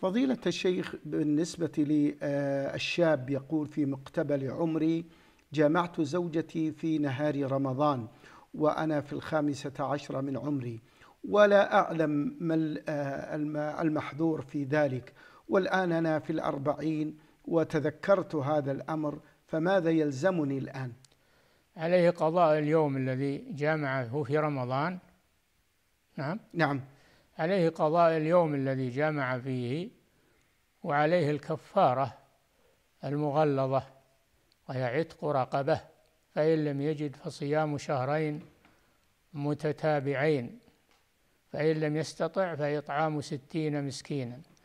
فضيلة الشيخ بالنسبة للشاب يقول في مقتبل عمري جامعت زوجتي في نهار رمضان وأنا في الخامسة عشرة من عمري ولا أعلم ما المحذور في ذلك والآن أنا في الأربعين وتذكرت هذا الأمر فماذا يلزمني الآن عليه قضاء اليوم الذي جامعه في رمضان نعم نعم عليه قضاء اليوم الذي جامع فيه وعليه الكفارة المغلظة وهي عتق رقبة فإن لم يجد فصيام شهرين متتابعين فإن لم يستطع فإطعام ستين مسكينا